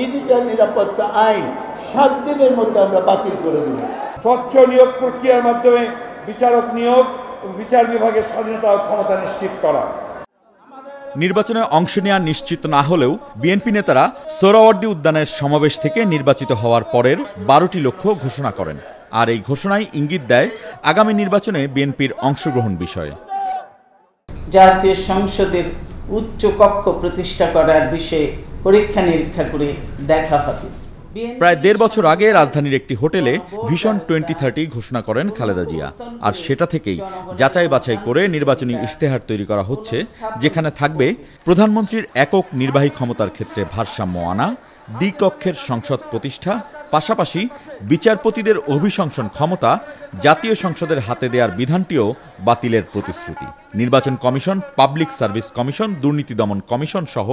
digital নিরাপত্তা আইন সাত দিনের মধ্যে আমরা বাতিল করে দেব স্বচ্ছ নিয়োগ প্রক্রিয়ার মাধ্যমে বিচারক নিয়োগ বিচার বিভাগের স্বাধীনতা ও ক্ষমতা নিশ্চিত করা নির্বাচনে অংশ নেওয়া নিশ্চিত না হলেও বিএনপি নেতারা সোহরাওয়ার্দী উদ্যানের সমাবেশ থেকে নির্বাচিত হওয়ার পরের বারোটি লক্ষ্য ঘোষণা করেন আর এই ঘোষণায় ইঙ্গিত দেয় আগামী নির্বাচনে বিএনপির অংশগ্রহণ বিষয়ে জাতীয় সংসদের উচ্চ কক্ষ প্রতিষ্ঠা করার বিষয়ে পরীক্ষা নিরীক্ষা করে দেখা হবে প্রায় দেড় বছর আগে রাজধানীর একটি হোটেলে ভীষণ টোয়েন্টি থার্টি ঘোষণা করেন খালেদা জিয়া আর সেটা থেকেই যাচাই বাছাই করে নির্বাচনী ইশতেহার তৈরি করা হচ্ছে যেখানে থাকবে প্রধানমন্ত্রীর একক নির্বাহী ক্ষমতার ক্ষেত্রে ভারসাম্য আনা দ্বিকক্ষের সংসদ প্রতিষ্ঠা পাশাপাশি বিচারপতিদের অভিশংসন ক্ষমতা জাতীয় সংসদের হাতে দেওয়ার বিধানটিও বাতিলের প্রতিশ্রুতি নির্বাচন কমিশন পাবলিক সার্ভিস কমিশন দুর্নীতি দমন কমিশন সহ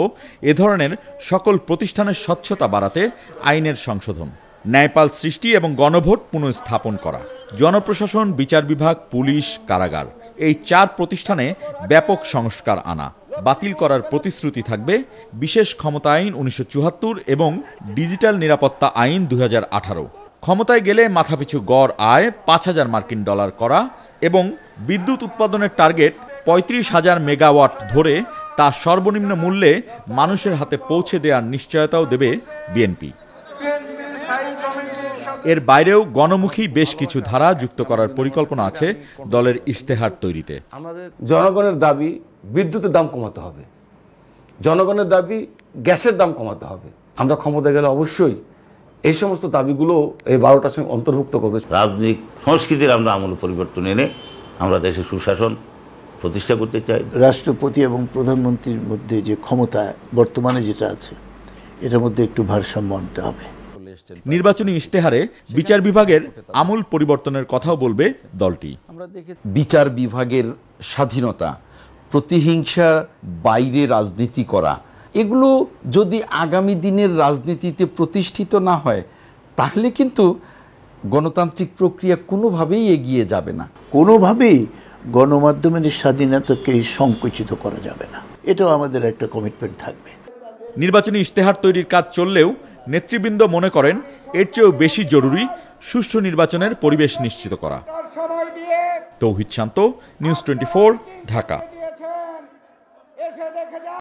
এ ধরনের সকল প্রতিষ্ঠানের স্বচ্ছতা বাড়াতে আইনের সংশোধন ন্যায়পাল সৃষ্টি এবং গণভোট পুনঃস্থাপন করা জনপ্রশাসন বিচার বিভাগ পুলিশ কারাগার এই চার প্রতিষ্ঠানে ব্যাপক সংস্কার আনা বাতিল করার প্রতিশ্রুতি থাকবে বিশেষ ক্ষমতা আইন উনিশশো এবং ডিজিটাল নিরাপত্তা আইন দু ক্ষমতায় গেলে মাথাপিছু গড় আয় পাঁচ হাজার মার্কিন ডলার করা এবং বিদ্যুৎ উৎপাদনের টার্গেট পঁয়ত্রিশ হাজার মেগাওয়াট ধরে তা সর্বনিম্ন মূল্যে মানুষের হাতে পৌঁছে দেওয়ার নিশ্চয়তাও দেবে বিএনপি এর বাইরেও গণমুখী বেশ কিছু ধারা যুক্ত করার পরিকল্পনা আছে দলের ইশতেহার তৈরিতে জনগণের দাবি বিদ্যুতের দাম কমাতে হবে জনগণের দাবি গ্যাসের দাম কমাতে হবে আমরা ক্ষমতা গেলে অবশ্যই এই সমস্ত দাবিগুলো এই বারোটার সঙ্গে অন্তর্ভুক্ত করবে রাজনৈতিক সংস্কৃতির আমরা আমূল পরিবর্তন এনে আমরা দেশে সুশাসন প্রতিষ্ঠা করতে চাই রাষ্ট্রপতি এবং প্রধানমন্ত্রীর মধ্যে যে ক্ষমতা বর্তমানে যেটা আছে এটার মধ্যে একটু ভারসাম্য আনতে হবে নির্বাচনী ইশতেহারে বিচার বিভাগের আমূল পরিবর্তনের কথাও বলবে দলটি বিচার বিভাগের স্বাধীনতা প্রতিহিংসা বাইরে রাজনীতি করা এগুলো যদি আগামী দিনের রাজনীতিতে প্রতিষ্ঠিত না হয় তাহলে কিন্তু গণতান্ত্রিক প্রক্রিয়া কোনোভাবেই এগিয়ে যাবে না কোনোভাবেই গণমাধ্যমের স্বাধীনতাকে সংকুচিত করা যাবে না এটাও আমাদের একটা কমিটমেন্ট থাকবে নির্বাচনী ইশতেহার তৈরির কাজ চললেও নেতৃবৃন্দ মনে করেন এর চেয়েও বেশি জরুরি সুষ্ঠু নির্বাচনের পরিবেশ নিশ্চিত করা তৌহিদ শান্ত নিউজ টোয়েন্টি ঢাকা